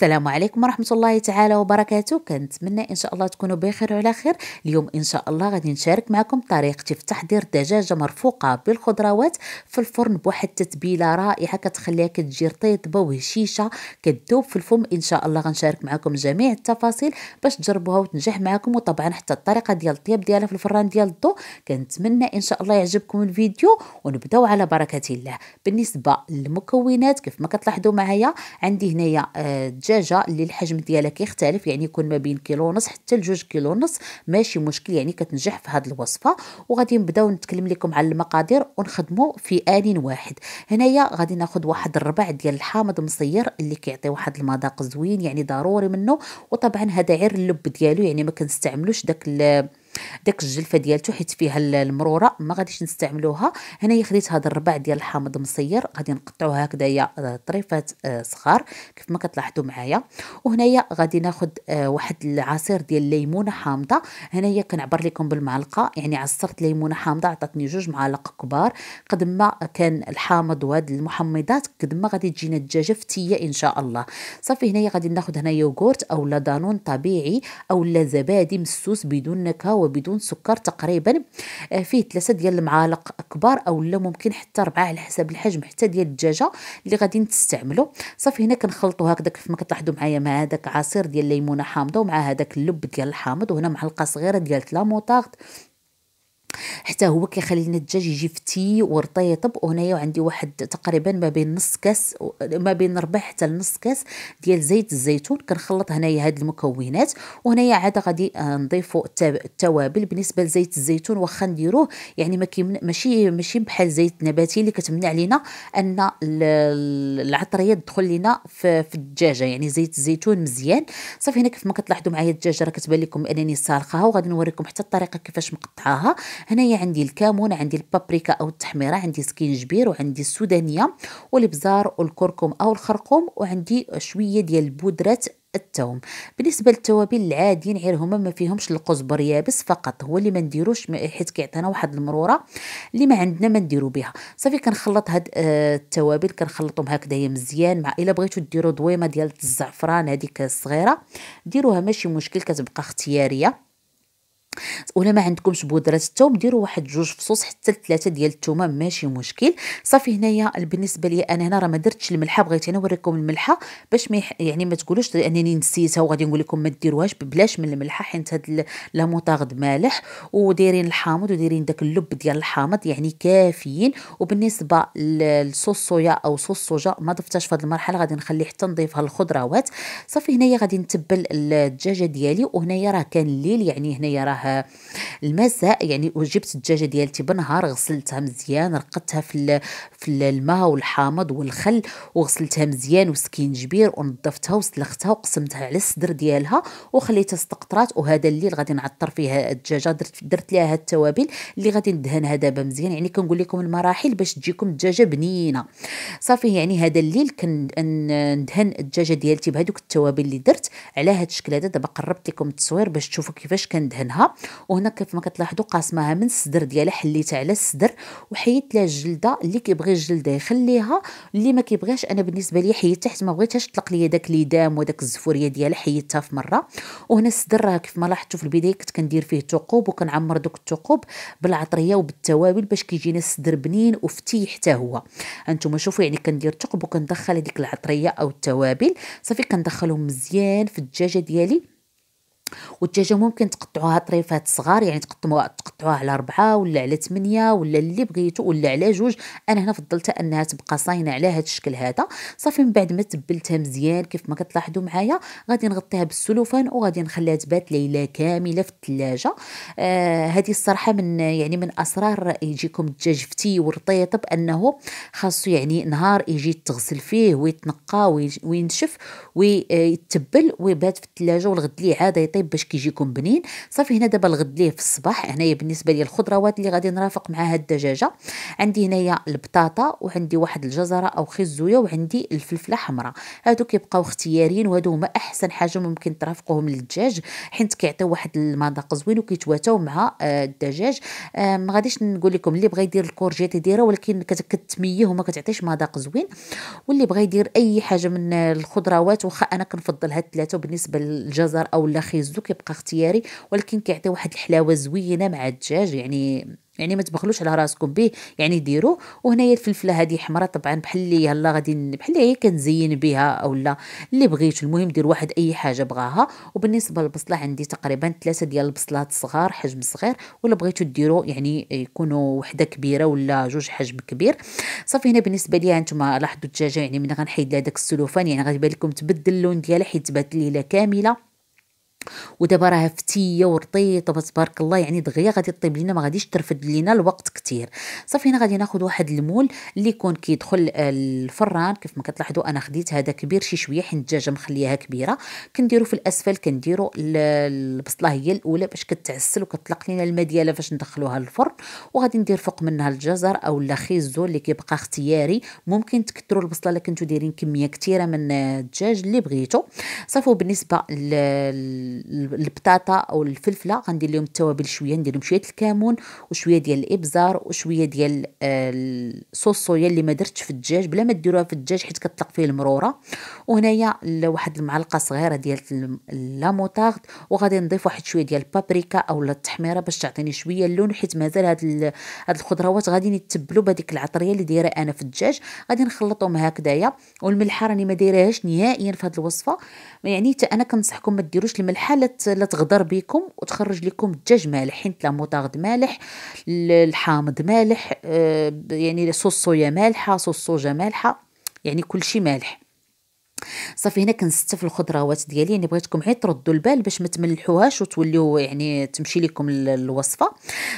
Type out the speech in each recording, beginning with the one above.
السلام عليكم ورحمه الله تعالى وبركاته كنتمنى ان شاء الله تكونوا بخير وعلى خير اليوم ان شاء الله غادي نشارك معكم طريقتي في تحضير دجاجه مرفوقه بالخضروات في الفرن بواحد التتبيله رائعه كتخليها كتجي رطيبه وهشيشه كتذوب في الفم ان شاء الله غنشارك معكم جميع التفاصيل باش تجربوها وتنجح معكم وطبعا حتى الطريقه ديال الطياب ديالها في الفران ديال الضو كنتمنى ان شاء الله يعجبكم الفيديو ونبداو على بركه الله بالنسبه للمكونات كيف ما كتلاحظوا معايا عندي هنايا آه، الدجاجه اللي الحجم ديالها كيختلف يعني يكون ما بين كيلو ونص حتى لجوج كيلو ونص ماشي مشكل يعني كتنجح في هذه الوصفه وغادي نبداو نتكلم لكم على المقادير ونخدموا في ان واحد هنايا غادي ناخذ واحد الربع ديال الحامض مصير اللي كيعطي واحد المذاق زوين يعني ضروري منه وطبعا هذا غير اللب ديالو يعني ما كنستعملوش داك داك الجلفه ديالته حيت فيها المروره ما غاديش نستعملوها هنايا خديت هذا الربع ديال الحامض مصير غادي نقطعوه هكذايا آه، طريفات آه، صغار كيف ما كتلاحظوا معايا وهنايا غادي ناخذ آه، واحد العصير ديال الليمونه حامضه هنايا كنعبر لكم بالمعلقه يعني عصرت ليمونه حامضه عطاتني جوج معالق كبار قد ما كان الحامض وهاد المحمضات قد ما غادي تجينا الدجاجه فتيه ان شاء الله صافي هنايا غادي ناخذ هنا يوغورت اولا دانون طبيعي اولا زبادي مسوس بدون نكهه هو بدون سكر تقريبا آه، فيه ثلاثه ديال المعالق كبار او لا ممكن حتى ربعه على حسب الحجم حتى ديال الدجاجه اللي غادي نستعملو صافي هنا كنخلطو هكداك كيف ما كتلاحظوا معايا مع هذاك عصير ديال الليمونه حامضه ومع هذاك اللب ديال الحامض وهنا معلقه صغيره ديال لا موطارد حتى هو كيخلي لنا الدجاج يجي فتي ورطيطب وهنايا عندي واحد تقريبا ما بين نص كاس ما بين ربع حتى لنص كاس ديال زيت الزيتون كنخلط هنايا هاد المكونات وهنايا عاد غادي نضيفوا التوابل بالنسبه لزيت الزيتون واخا نديروه يعني ما ماشي ماشي بحال زيت نباتي اللي كتمنع لينا ان العطريه تدخل لينا في, في الدجاجه يعني زيت الزيتون مزيان صافي هنا كيف ما كتلاحظوا معايا الدجاجه راه كتبان لكم انني سالقاها وغادي نوريكم حتى الطريقه كيفاش مقطعاها هنايا عندي الكمون عندي البابريكا او التحميره عندي سكينجبير وعندي السودانيه والابزار والكركم او الخرقوم وعندي شويه ديال بودره التوم بالنسبه للتوابل العاديين غير هما ما فيهمش القزبر يابس فقط هو اللي ما نديروش حيت كيعطينا واحد المروره اللي ما عندنا ما نديرو بها صافي كنخلط هاد آه، التوابل كنخلطهم هكذايا مزيان مع الا بغيتو ديروا دويمه ديال الزعفران هذيك الصغيره ديروها ماشي مشكل كتبقى اختياريه ولا ما عندكمش بودره الثوم ديروا واحد جوج فصوص حتى لثلاثه ديال الثومه ماشي مشكل صافي هنايا بالنسبه لي انا هنا راه ما درتش الملحه بغيت انا نوريكم الملحه باش ما يعني ما تقولوش انني نسيتها وغادي نقول لكم ما ديروهاش ببلاش من الملحه حيت هاد لاموطاغد مالح ودايرين الحامض ودايرين داك اللب ديال الحامض يعني كافيين وبالنسبه للصوص صويا او صوص صوجا ما ضفتهاش في هاد المرحله غادي نخلي حتى نضيفها الخضروات صافي هنايا غادي نتبل الدجاجه ديالي وهنايا راه كان الليل يعني هنايا راه راه المساء يعني وجبت الدجاجه ديالتي بنهار غسلتها مزيان رقدتها في في الماء والحامض والخل وغسلتها مزيان جبير ونظفتها وسلختها وقسمتها على الصدر ديالها وخليتها استقطرات وهذا الليل غادي نعطر فيها الدجاجه درت درت لها التوابل اللي غادي ندهنها دابا مزيان يعني كنقول لكم المراحل باش تجيكم الدجاجه بنينه صافي يعني هذا الليل كندهن الدجاجه ديالتي بهذوك التوابل اللي درت على هاد الشكل هذا دابا قربت لكم التصوير باش تشوفوا كيفاش كندهنها وهنا كيف ما كتلاحظوا قاسمها من الصدر ديالها حليت على الصدر وحيدت لها الجلده اللي كيبغي الجلده يخليها اللي ما كيبغيش انا بالنسبه لي حيدتها تحت ما بغيتهاش تطلق لي داك ليدام وداك الزفوريه ديالها حيدتها في مره وهنا الصدر راه كيف ما لاحظتوا في البدايه كنت كندير فيه ثقوب وكنعمر دوك الثقوب بالعطريه وبالتوابل باش كيجينا الصدر بنين وفتي حتى هو انتم شوفوا يعني كندير ثقب وكندخل هذيك العطريه او التوابل صافي كندخلهم مزيان في الدجاجه ديالي والدجاجه ممكن تقطعوها طريفات صغار يعني تقطعوها تقطعوها على ربعه ولا على ثمانيه ولا اللي بغيتو ولا على جوج انا هنا فضلت انها تبقى صاينه على هذا الشكل هذا صافي من بعد ما تبلتها مزيان كيف ما كتلاحظوا معايا غادي نغطيها بالسلوفان وغادي نخليها تبات ليله كامله في الثلاجه آه هذه الصراحه من يعني من اسرار يجيكم الدجاج فتي ورطيط بانه خاصو يعني نهار يجي تغسل فيه ويتنقى وينشف ويتبل آه، ويبات في الثلاجه والغد ليه عاده يطيب طيب باش كيجيكم بنين صافي هنا دابا الغد ليه في الصباح هنايا بالنسبه لي الخضروات اللي غادي نرافق معها الدجاجه عندي هنايا البطاطا وعندي واحد الجزره او خزويه وعندي الفلفله حمراء هادو كيبقاو اختياريين وهادو هما احسن حاجه ممكن ترافقوهم للدجاج حيت كيعطيو واحد المذاق زوين وكيتواتاو مع آه، الدجاج ما غاديش نقول لكم اللي بغى يدير الكورجيت يديرها ولكن كتميه وما كتعطيش مذاق زوين واللي بغى يدير اي حاجه من الخضروات واخا انا كنفضل هاد الثلاثه بالنسبه للجزر او الخيزو كينزلو كيبقى اختياري ولكن كيعطي واحد الحلاوه زوينه مع الدجاج يعني يعني ما تبخلوش على راسكم به يعني ديروه وهنايا الفلفله هذه حمراء طبعا بحال اللي يلا غادي بحال اللي كنزين بها اولا اللي بغيتو المهم دير واحد اي حاجه بغاها وبالنسبه للبصله عندي تقريبا ثلاثه ديال البصلات صغار حجم صغير ولا بغيتو ديرو يعني يكونوا وحده كبيره ولا جوج حجم كبير صافي هنا بالنسبه ليا انتما لاحظوا الدجاجه يعني من غنحيد لها داك السلوفان يعني غيبان لكم تبدل اللون ديالها حيت تبدل ليله كامله ودابا راه فتيه ورطيطه تبارك الله يعني دغيا غادي طيب لينا ما غاديش ترفد لينا الوقت كتير صافي هنا غادي ناخذ واحد المول اللي يكون كيدخل آه، الفران كيف ما كتلاحظوا انا خديت هذا كبير شي شويه حيت الدجاجه مخلياها كبيره كنديرو في الاسفل كنديرو البصله هي الاولى باش كتعسل وكتطلق لينا الماء ديالها فاش ندخلوها الفرن وغادي ندير فوق منها الجزر او الخيزو اللي كيبقى اختياري ممكن تكثروا البصله الا كنتو دايرين كميه كثيره من آه، الدجاج اللي بغيتو صافي بالنسبه لل البطاطا او الفلفله غندير لهم التوابل شويه ندير لهم شويه الكمون وشويه ديال الابزار وشويه ديال آه، الصوص صويا اللي ما درتش في الدجاج بلا ما ديروها في الدجاج حيت كطلق فيه المروره وهنايا واحد المعلقه صغيره ديال لا موطارد وغادي نضيف واحد شويه ديال البابريكا او التحميره باش تعطيني شويه اللون حيت مازال هاد هاد الخضروات غادي يتبلوا بهذيك العطريه اللي دايره انا في الدجاج غادي نخلطهم هكذايا والملحه راني ما دايرهاش نهائيا في هاد الوصفه يعني حتى انا كنصحكم ما ديروش الملحه لا لا تغدر بكم وتخرج لكم الدجاج مالح حيت لا موطارد مالح الحامض مالح آه، يعني صوص صويا مالحه صوص صوجه مالحه يعني كل شيء مالح صافي هنا كنستف الخضروات ديالي يعني بغيتكم غير تردوا البال باش ما تملحوهاش وتوليو يعني تمشي لكم الوصفه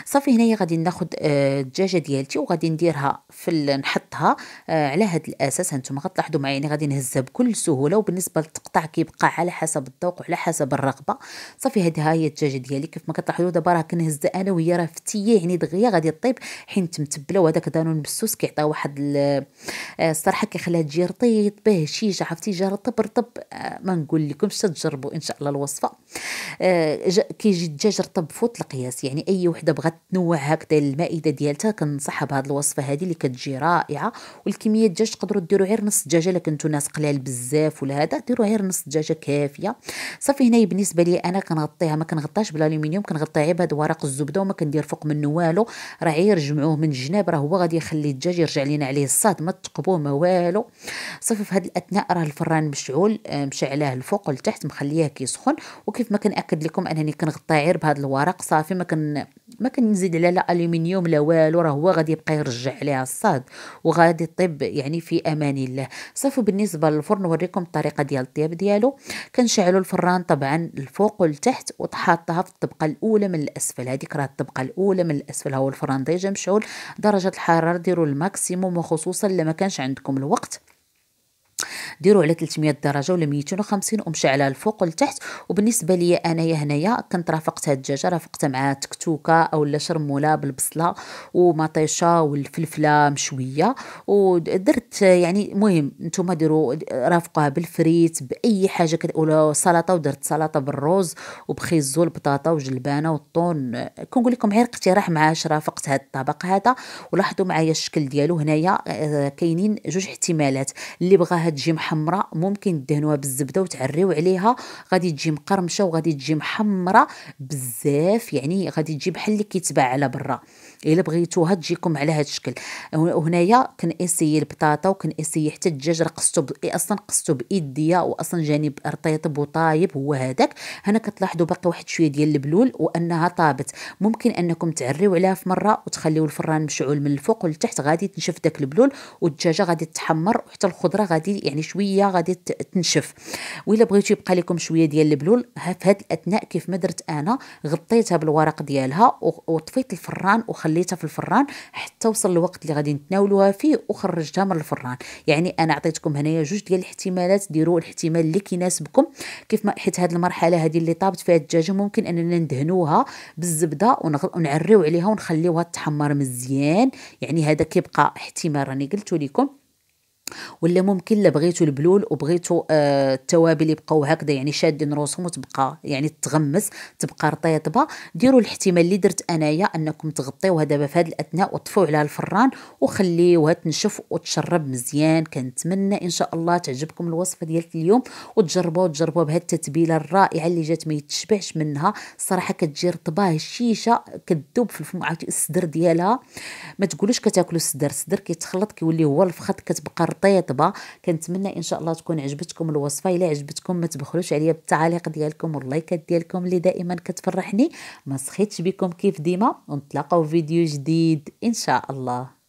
صافي هنايا غادي ناخذ آه، الدجاجه ديالتي وغادي نديرها في نحطها آه، على هذا الاساس هانتوما غتلاحظوا معايا يعني غادي نهزها بكل سهوله وبالنسبه للتقطع كيبقى على حسب الذوق وعلى حسب الرغبه صافي هاد هي الدجاجه ديالي كيف ما كتلاحظوا دابا راه كنهزها انا وهي راه فتيه يعني دغيا غادي طيب حيت متبله وهذاك دانون بالسوس كيعطيها واحد آه، الصراحه كيخليها تجي رطيط به عرفتي تجاره طب رطب آه، ما نقول لكمش تجربوا ان شاء الله الوصفه آه، كيجي الدجاج رطب فوت القياس يعني اي وحده بغات تنوع هكذا المائده ديالتها كنصحها بهذه الوصفه هذه اللي كتجي رائعه والكميه الدجاج تقدروا ديروا غير نص دجاجه الا كنتو ناس قلال بزاف ولا هذا ديروا غير نص دجاجه كافيه صافي هنا بالنسبه لي انا كنغطيها ما كنغطاش بالالومنيوم كنغطيها غير بهاد ورق الزبده وما كندير فوق منه والو راه غير جمعوه من جناب راه هو غادي يخلي الدجاج يرجع لينا عليه الصاد ما تقبوه ما والو صافي في الاثناء راه الفران مشعول آه، مشعلاه الفوق والتحت مخليه كيسخن وكيف ما كنأكد لكم انني كنغطيه غير بهذا الورق صافي ما كن ما كنزيد عليها لا الومنيوم لا والو راه هو غادي يبقى يرجع عليها الصاد وغادي يطيب يعني في امان الله صافي بالنسبه للفرن نوريكم الطريقه ديال الطياب ديالو كنشعلوا الفران طبعا الفوق والتحت وتحطها في الطبقه الاولى من الاسفل هذيك راه الطبقه الاولى من الاسفل هو الفران ديجا مشعول درجه الحراره ديروا الماكسيموم وخصوصا لما كانش عندكم الوقت ديروا على 300 درجه ولا 250 على الفوق والتحت وبالنسبه ليا انايا هنايا كنت رافقت هاد الدجاجه رافقتها مع تكتوكه اولا شرموله بالبصله ومطيشه والفلفله مشويه ودرت يعني المهم نتوما ديروا رافقوها بالفريت باي حاجه ولا سلطه ودرت سلطه بالروز وبخيزو البطاطا وجلبانه والطون كنقول لكم غير اقتراح مع رافقت هاد الطبق هذا ولاحظوا معايا الشكل ديالو هنايا آه، كاينين جوج احتمالات اللي بغاها تجي محمره حمراء ممكن تدهنوها بالزبده وتعريو عليها غادي تجي مقرمشه وغادي تجي محمره بزاف يعني غادي تجي بحال اللي كيتباع على برا الا بغيتوها تجيكم على هذا الشكل وهنايا كنأسيي البطاطا وكنأسيي حتى الدجاج راه قصتو ب... إيه، اصلا قصتو بايديا واصلا جانب رطيطب وطايب هو هذاك هنا كتلاحظوا باقي واحد شويه ديال البلول وانها طابت ممكن انكم تعريو عليها في مره وتخليو الفران مشعول من الفوق ولتحت غادي تنشف داك البلول والدجاجه غادي تحمر وحتى الخضره غادي يعني شويه غادي تنشف الا بغيتو يبقى لكم شويه ديال البلول في هاد الاثناء كيف ما درت انا غطيتها بالورق ديالها وطفيت الفران وخليتها في الفران حتى وصل الوقت اللي غادي نتناولوها فيه وخرجتها من الفران يعني انا عطيتكم هنايا جوج ديال الاحتمالات ديروا الاحتمال اللي كيناسبكم كيف ما حيت هاد المرحله هذه اللي طابت فيها الدجاجه ممكن اننا ندهنوها بالزبده ونعريو عليها ونخليوها تحمر مزيان يعني هذا كيبقى احتمال راني قلت لكم ولا ممكن لا بغيتو البلول وبغيتو آه التوابل يبقاو هكذا يعني شادين راسهم وتبقى يعني تغمس تبقى رطيبه ديروا الاحتمال اللي درت انايا انكم تغطيوها دابا في هذه الاثناء وطفوا عليها الفران وخليوها تنشف وتشرب مزيان كنتمنى ان شاء الله تعجبكم الوصفه ديال اليوم وتجربوها وتجربوها بهذه التتبيله الرائعه اللي جات ما يتشبعش منها صراحه كتجي رطبه هشيشه كذوب في الفم الصدر ديالها ما تقولوش كتاكلوا الصدر الصدر كيتخلط كيولي هو الفخذ كتبقى طيطبة كنتمنى ان شاء الله تكون عجبتكم الوصفه الا عجبتكم ما تبخلوش عليا بالتعاليق ديالكم واللايكات ديالكم اللي دائما كتفرحني ما سخيتش بكم كيف ديما ونتلاقاو فيديو جديد ان شاء الله